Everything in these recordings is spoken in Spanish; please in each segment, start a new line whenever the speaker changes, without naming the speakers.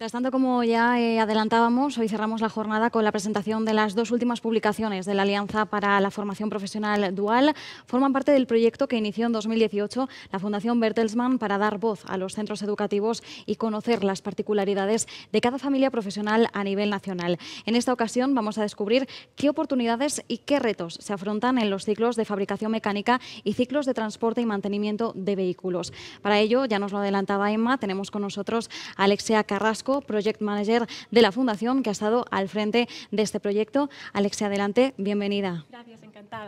Mientras tanto, como ya eh, adelantábamos, hoy cerramos la jornada con la presentación de las dos últimas publicaciones de la Alianza para la Formación Profesional Dual. Forman parte del proyecto que inició en 2018 la Fundación Bertelsmann para dar voz a los centros educativos y conocer las particularidades de cada familia profesional a nivel nacional. En esta ocasión vamos a descubrir qué oportunidades y qué retos se afrontan en los ciclos de fabricación mecánica y ciclos de transporte y mantenimiento de vehículos. Para ello, ya nos lo adelantaba Emma, tenemos con nosotros a Alexia Carrasco, Project Manager de la Fundación, que ha estado al frente de este proyecto. Alexia, adelante, bienvenida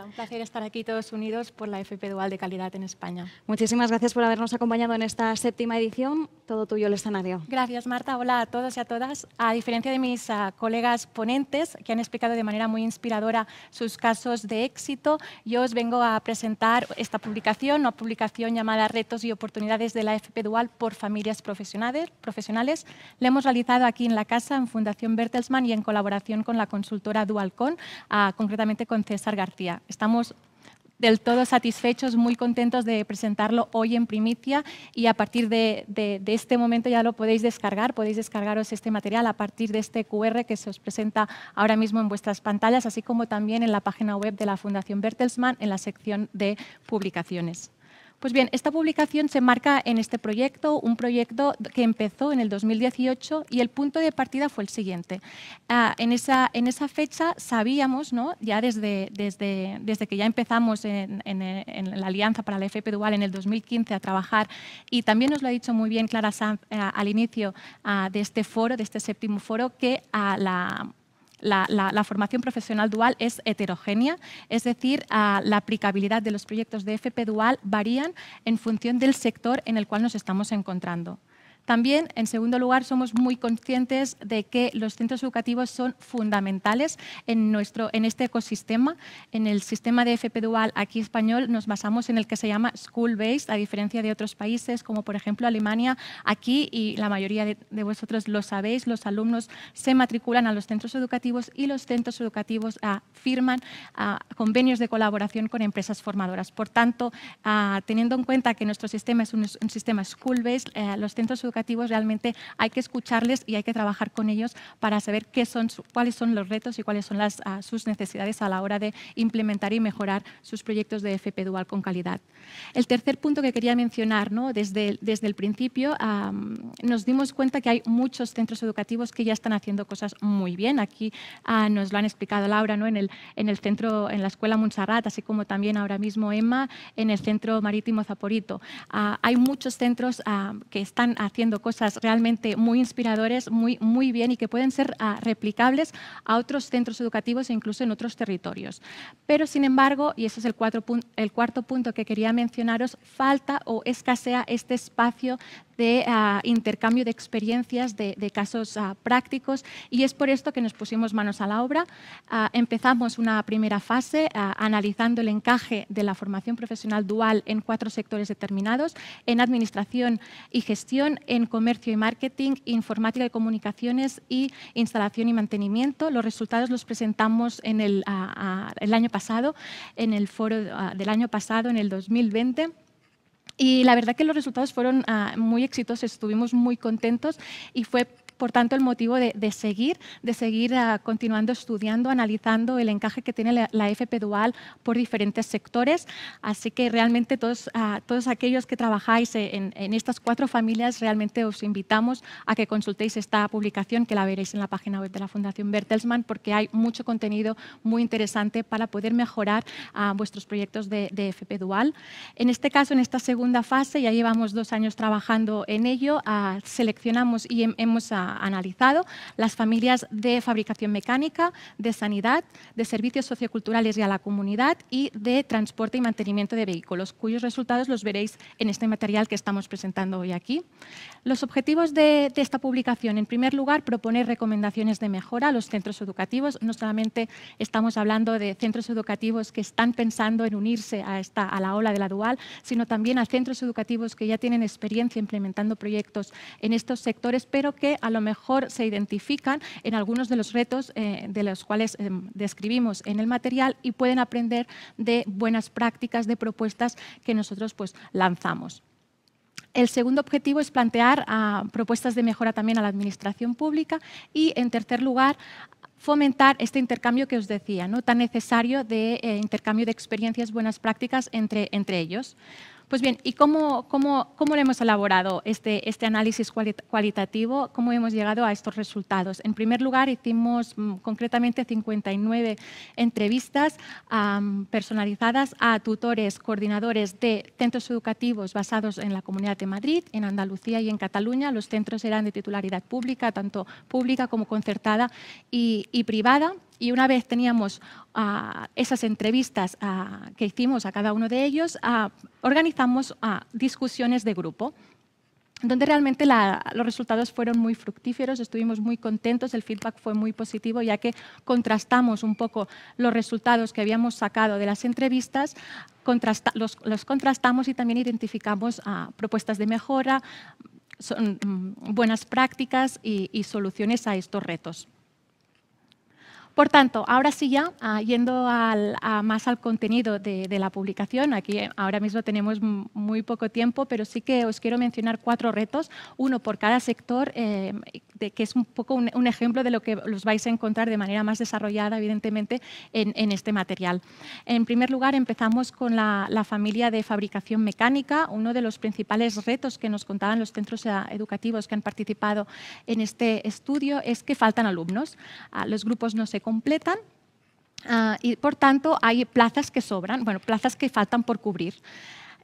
un
placer estar aquí todos unidos por la FP Dual de Calidad en España.
Muchísimas gracias por habernos acompañado en esta séptima edición. Todo tuyo el escenario.
Gracias, Marta. Hola a todos y a todas. A diferencia de mis ah, colegas ponentes, que han explicado de manera muy inspiradora sus casos de éxito, yo os vengo a presentar esta publicación, una publicación llamada Retos y Oportunidades de la FP Dual por Familias Profesionales. profesionales. La hemos realizado aquí en la casa, en Fundación Bertelsmann y en colaboración con la consultora Dualcon, ah, concretamente con César García. Estamos del todo satisfechos, muy contentos de presentarlo hoy en primicia y a partir de, este momento ya lo podéis descargar, podéis descargaros este material a partir de este QR que se os presenta ahora mismo en vuestras pantallas, así como también en la página web de la Fundación Bertelsmann en la sección de publicaciones. Pues bien, esta publicación se marca en este proyecto, un proyecto que empezó en el 2018 y el punto de partida fue el siguiente. Ah, en, esa, en esa fecha sabíamos, ¿no? ya desde, desde, desde que ya empezamos en, la Alianza para la FP Dual en el 2015 a trabajar, y también nos lo ha dicho muy bien Clara Sanz eh, al inicio ah, de este foro, de este séptimo foro, que a la la, formación profesional dual es heterogénea, es decir, ah, la aplicabilidad de los proyectos de FP dual varían en función del sector en el cual nos estamos encontrando. También, en segundo lugar, somos muy conscientes de que los centros educativos son fundamentales en, nuestro, en este ecosistema. En el sistema de FP Dual aquí español nos basamos en el que se llama School Based, a diferencia de otros países como por ejemplo Alemania. Aquí, y la mayoría de, vosotros lo sabéis, los alumnos se matriculan a los centros educativos y los centros educativos ah, firman ah, convenios de colaboración con empresas formadoras. Por tanto, ah, teniendo en cuenta que nuestro sistema es un, sistema school-based, eh, los centros educativos educativos realmente hay que escucharles y hay que trabajar con ellos para saber qué son, cuáles son los retos y cuáles son las, ah, sus necesidades a la hora de implementar y mejorar sus proyectos de FP Dual con calidad. El tercer punto que quería mencionar, ¿no? desde, desde el principio nos dimos cuenta que hay muchos centros educativos que ya están haciendo cosas muy bien. Aquí ah, nos lo han explicado Laura ¿no? en, el, en el centro, en la Escuela Montserrat, así como también ahora mismo Emma en el Centro Marítimo Zaporito. Ah, hay muchos centros que están haciendo cosas realmente muy inspiradoras, muy, muy bien y que pueden ser ah, replicables a otros centros educativos e incluso en otros territorios. Pero, sin embargo, y ese es el, cuatro, el cuarto punto que quería mencionaros, falta o escasea este espacio de ah, intercambio de experiencias, de, casos ah, prácticos y es por esto que nos pusimos manos a la obra. empezamos una primera fase analizando el encaje de la formación profesional dual en cuatro sectores determinados, en administración y gestión, en comercio y marketing, informática y comunicaciones y instalación y mantenimiento. Los resultados los presentamos en el, año pasado, en el foro del año pasado, en el 2020. Y la verdad que los resultados fueron ah, muy exitosos, estuvimos muy contentos y fue por tanto, el motivo de, seguir, de seguir ah, continuando estudiando, analizando el encaje que tiene la, FP dual por diferentes sectores. Así que realmente todos, ah, todos aquellos que trabajáis en, estas cuatro familias, realmente os invitamos a que consultéis esta publicación, que la veréis en la página web de la Fundación Bertelsmann, porque hay mucho contenido muy interesante para poder mejorar a ah, vuestros proyectos de, de FP dual. En este caso, en esta segunda fase, ya llevamos dos años trabajando en ello, seleccionamos y hemos analizado, las familias de fabricación mecánica, de sanidad, de servicios socioculturales y a la comunidad y de transporte y mantenimiento de vehículos, cuyos resultados los veréis en este material que estamos presentando hoy aquí. Los objetivos de, esta publicación, en primer lugar, proponer recomendaciones de mejora a los centros educativos. No solamente estamos hablando de centros educativos que están pensando en unirse a, esta, a la ola de la dual, sino también a centros educativos que ya tienen experiencia implementando proyectos en estos sectores, pero que a lo mejor se identifican en algunos de los retos eh, de los cuales em, describimos en el material y pueden aprender de buenas prácticas, de propuestas que nosotros pues, lanzamos. El segundo objetivo es plantear ah, propuestas de mejora también a la administración pública y, en tercer lugar, fomentar este intercambio que os decía, ¿no? tan necesario de eh, intercambio de experiencias, buenas prácticas entre, entre ellos. Pues bien, ¿y cómo, cómo, hemos elaborado este, este análisis cualitativo? ¿Cómo hemos llegado a estos resultados? En primer lugar, hicimos mm, concretamente 59 entrevistas personalizadas a tutores, coordinadores de centros educativos basados en la Comunidad de Madrid, en Andalucía y en Cataluña. Los centros eran de titularidad pública, tanto pública como concertada y privada. Y una vez teníamos ah, esas entrevistas ah, que hicimos a cada uno de ellos, ah, organizamos discusiones de grupo donde realmente los resultados fueron muy fructíferos, estuvimos muy contentos, el feedback fue muy positivo, ya que contrastamos un poco los resultados que habíamos sacado de las entrevistas, los, contrastamos y también identificamos propuestas de mejora, mm, buenas prácticas y soluciones a estos retos. Por tanto, ahora sí ya, ah, yendo más al contenido de, la publicación, aquí eh, ahora mismo tenemos muy poco tiempo, pero sí que os quiero mencionar cuatro retos, uno por cada sector eh, que es un poco un, ejemplo de lo que los vais a encontrar de manera más desarrollada, evidentemente, en, este material. En primer lugar, empezamos con la, familia de fabricación mecánica, uno de los principales retos que nos contaban los centros educativos que han participado en este estudio es que faltan alumnos. Ah, los grupos no se completan, ah, y por tanto hay plazas que sobran, bueno, plazas que faltan por cubrir.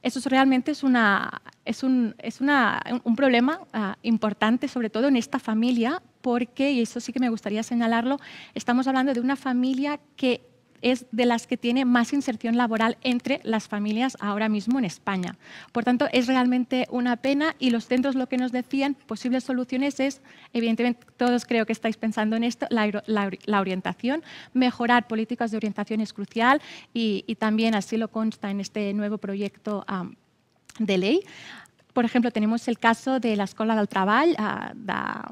Eso realmente es, una, es, un, es una, un, problema ah, importante, sobre todo en esta familia, porque, y eso sí que me gustaría señalarlo, estamos hablando de una familia que es de las que tiene más inserción laboral entre las familias ahora mismo en España. Por tanto, es realmente una pena y los centros lo que nos decían, posibles soluciones es, evidentemente todos creo que estáis pensando en esto, la, orientación, mejorar políticas de orientación es crucial y, también así lo consta en este nuevo proyecto de ley. Por ejemplo, tenemos el caso de la Escuela del Trabajo ah,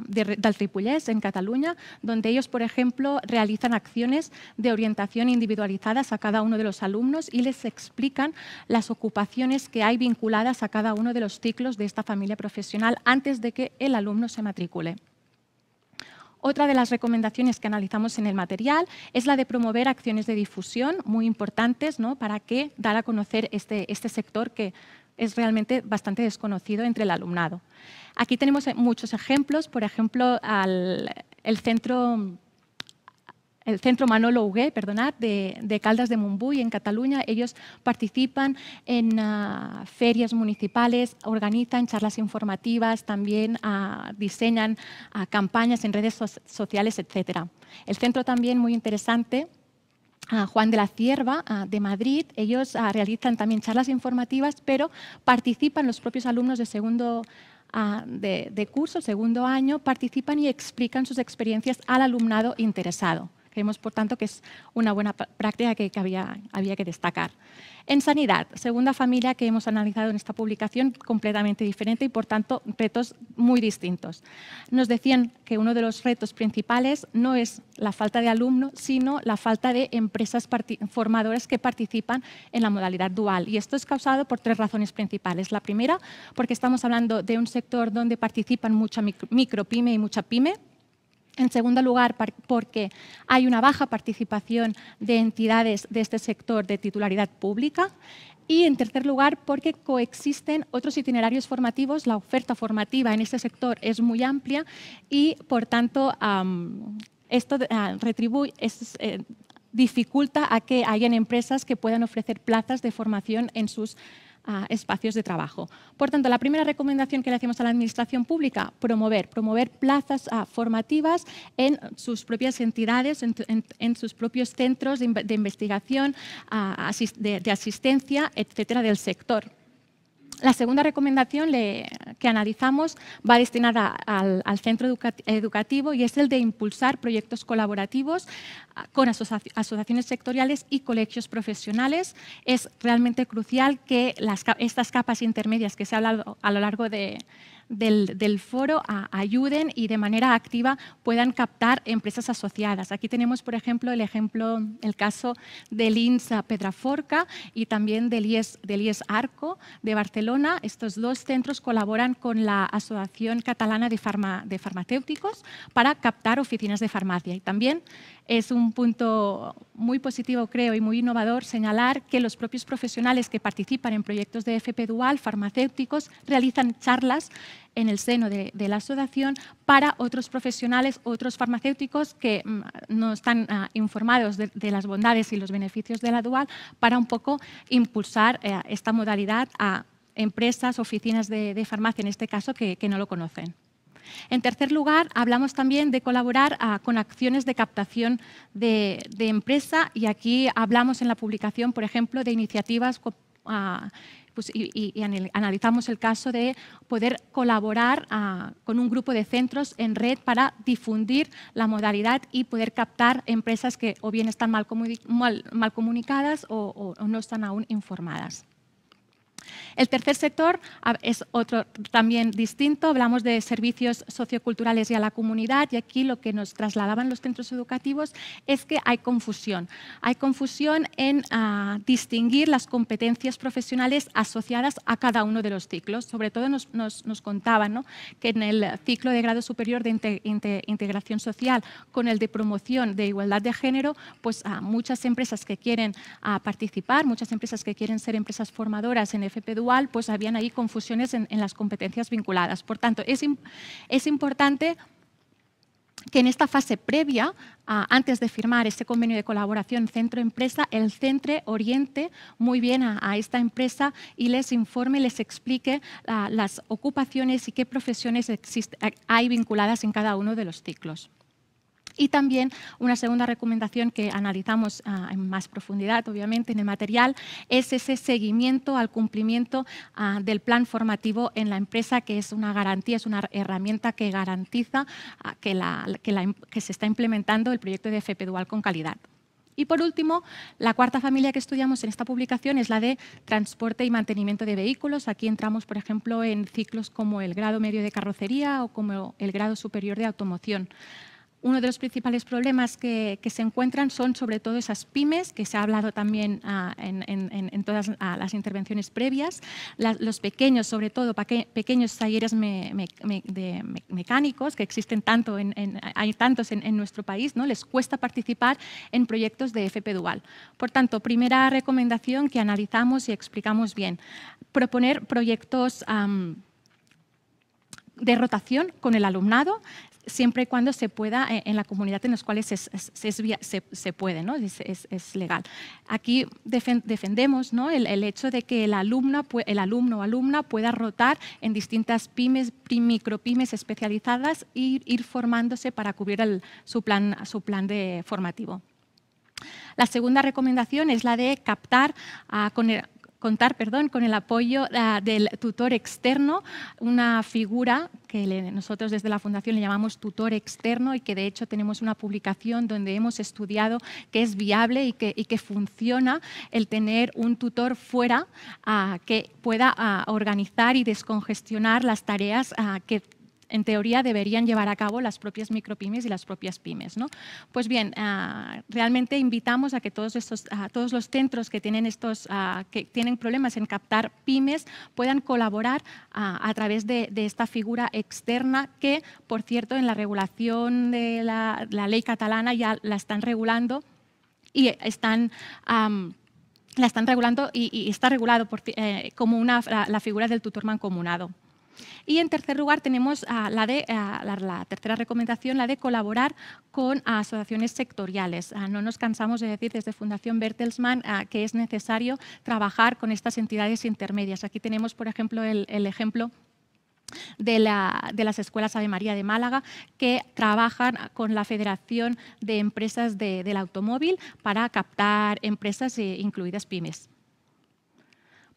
de, del Ripollès, en Cataluña, donde ellos, por ejemplo, realizan acciones de orientación individualizadas a cada uno de los alumnos y les explican las ocupaciones que hay vinculadas a cada uno de los ciclos de esta familia profesional antes de que el alumno se matricule. Otra de las recomendaciones que analizamos en el material es la de promover acciones de difusión muy importantes ¿no? para que dar a conocer este, este sector que es realmente bastante desconocido entre el alumnado. Aquí tenemos eh, muchos ejemplos, por ejemplo, el centro el Centro Manolo Hugué, perdonad, de, Caldas de Mumbuy, en Cataluña. Ellos participan en ah, ferias municipales, organizan charlas informativas, también ah, diseñan ah, campañas en redes sociales, etc. El centro también, muy interesante, Juan de la Cierva de Madrid. Ellos ah, realizan también charlas informativas, pero participan los propios alumnos de segundo ah, de curso, segundo año, participan y explican sus experiencias al alumnado interesado. Creemos, por tanto, que es una buena práctica que, había, había que destacar. En sanidad, segunda familia que hemos analizado en esta publicación, completamente diferente y, por tanto, retos muy distintos. Nos decían que uno de los retos principales no es la falta de alumnos, sino la falta de empresas formadoras que participan en la modalidad dual. Y esto es causado por tres razones principales. La primera, porque estamos hablando de un sector donde participan mucha micro pyme y mucha pyme, en segundo lugar, porque hay una baja participación de entidades de este sector de titularidad pública. Y en tercer lugar, porque coexisten otros itinerarios formativos, la oferta formativa en este sector es muy amplia y, por tanto, esto ah, retribuye, eh, dificulta a que hayan empresas que puedan ofrecer plazas de formación en sus espacios de trabajo. Por tanto, la primera recomendación que le hacemos a la Administración Pública, promover, promover plazas ah, formativas en sus propias entidades, en, sus propios centros de, investigación, ah, de, de asistencia, etcétera, del sector. La segunda recomendación le, que analizamos va destinada al, al centro educativo y es el de impulsar proyectos colaborativos ah, con asociaciones sectoriales y colegios profesionales. Es realmente crucial que las, estas capas intermedias que se ha hablado a lo largo de, del, foro ayuden y de manera activa puedan captar empresas asociadas. Aquí tenemos, por ejemplo, el ejemplo, el caso del INSA Pedraforca y también del IES, e Arco de Barcelona. Estos dos centros colaboran con la Asociación Catalana de, de Farmacéuticos para captar oficinas de farmacia. Y también es un punto muy positivo, creo, y muy innovador señalar que los propios profesionales que participan en proyectos de FP Dual, farmacéuticos, realizan charlas en el seno de, la asociación para otros profesionales, otros farmacéuticos que mm, no están ah, informados de, las bondades y los beneficios de la dual, para un poco impulsar eh, esta modalidad a empresas, oficinas de, farmacia, en este caso, que no lo conocen. En tercer lugar, hablamos también de colaborar ah, con acciones de captación de, empresa y aquí hablamos en la publicación, por ejemplo, de iniciativas ah, pues, y, analizamos el caso de poder colaborar ah, con un grupo de centros en red para difundir la modalidad y poder captar empresas que o bien están mal, comunicadas o no están aún informadas. El tercer sector es otro también distinto. Hablamos de servicios socioculturales y a la comunidad y aquí lo que nos trasladaban los centros educativos es que hay confusión. Hay confusión en ah, distinguir las competencias profesionales asociadas a cada uno de los ciclos. Sobre todo nos, contaban que en el ciclo de grado superior de integración social con el de promoción de igualdad de género, pues ah, muchas empresas que quieren ah, participar, muchas empresas que quieren ser empresas formadoras en FP2 pues habían ahí confusiones en, las competencias vinculadas. Por tanto, es, importante que en esta fase previa, antes de firmar este convenio de colaboración centro-empresa, el centro oriente muy bien a, esta empresa y les informe, les explique las ocupaciones y qué profesiones hay vinculadas en cada uno de los ciclos. Y también una segunda recomendación que analizamos ah, en más profundidad, obviamente, en el material, es ese seguimiento al cumplimiento ah, del plan formativo en la empresa, que es una garantía, es una herramienta que garantiza ah, que, que se está implementando el proyecto de FP Dual con calidad. Y por último, la cuarta familia que estudiamos en esta publicación es la de transporte y mantenimiento de vehículos. Aquí entramos, por ejemplo, en ciclos como el grado medio de carrocería o como el grado superior de automoción uno de los principales problemas que, se encuentran son sobre todo esas pymes, que se ha hablado también ah, en, todas las intervenciones previas, los pequeños, sobre todo pequeños talleres mecánicos que existen tanto, en, hay tantos en, nuestro país, ¿no? les cuesta participar en proyectos de FP Dual. Por tanto, primera recomendación que analizamos y explicamos bien, proponer proyectos... de rotación con el alumnado, siempre y cuando se pueda eh, en la comunidad en los cuales se, puede, ¿no? Es, legal. Aquí defendemos el, hecho de que el, el alumno o alumna pueda rotar en distintas pymes, micropymes especializadas e ir, formándose para cubrir su plan, su plan de formativo. La segunda recomendación es la de captar con el contar perdón, con el apoyo ah, del tutor externo, una figura que nosotros desde la Fundación le llamamos tutor externo y que de hecho tenemos una publicación donde hemos estudiado que es viable y que, y que funciona el tener un tutor fuera ah, que pueda ah, organizar y descongestionar las tareas que en teoría deberían llevar a cabo las propias micropymes y las propias pymes. ¿no? Pues bien, ah, realmente invitamos a que todos, estos, a ah, todos los centros que tienen, estos, ah, que tienen problemas en captar pymes puedan colaborar a través de, esta figura externa que, por cierto, en la regulación de la, ley catalana ya la están regulando y están... la están regulando y, está regulado eh, como una, la figura del tutor mancomunado. Y en tercer lugar tenemos la, tercera recomendación, la de colaborar con asociaciones sectoriales. Ah, no nos cansamos de decir desde Fundación Bertelsmann ah, que es necesario trabajar con estas entidades intermedias. Aquí tenemos, por ejemplo, el, ejemplo de, las escuelas Ave María de Málaga que trabajan con la Federación de Empresas del Automóvil para captar empresas, eh, incluidas pymes.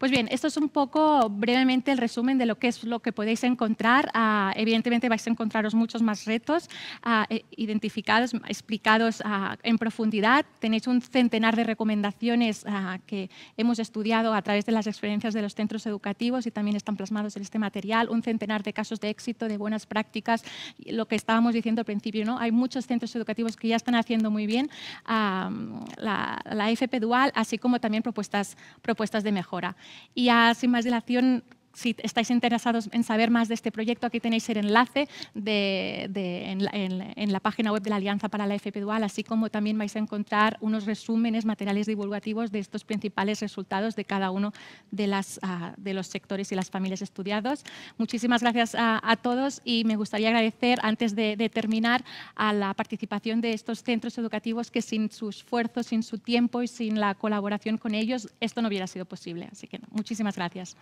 Pues bien, esto es un poco brevemente el resumen de lo que es lo que podéis encontrar. Ah, evidentemente vais a encontraros muchos más retos ah, e, identificados, explicados ah, en profundidad. Tenéis un centenar de recomendaciones que hemos estudiado a través de las experiencias de los centros educativos y también están plasmados en este material. Un centenar de casos de éxito, de buenas prácticas, lo que estábamos diciendo al principio. ¿no? Hay muchos centros educativos que ya están haciendo muy bien la, la FP Dual, así como también propuestas, propuestas de mejora y a Sin Más Dilación si estáis interesados en saber más de este proyecto, aquí tenéis el enlace en, la página web de la Alianza para la FP Dual, así como también vais a encontrar unos resúmenes, materiales divulgativos de estos principales resultados de cada uno de, ah, los sectores y las familias estudiados. Muchísimas gracias a, todos y me gustaría agradecer, antes de, terminar, a la participación de estos centros educativos que sin su esfuerzo, sin su tiempo y sin la colaboración con ellos, esto no hubiera sido posible. Así que muchísimas Gracias.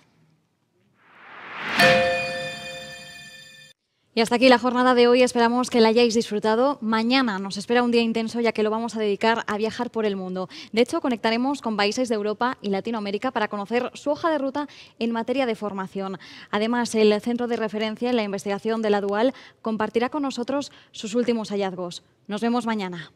Y hasta aquí la jornada de hoy. Esperamos que la hayáis disfrutado. Mañana nos espera un día intenso ya que lo vamos a dedicar a viajar por el mundo. De hecho, conectaremos con países de Europa y Latinoamérica para conocer su hoja de ruta en materia de formación. Además, el Centro de Referencia en la Investigación de la Dual compartirá con nosotros sus últimos hallazgos. Nos vemos mañana.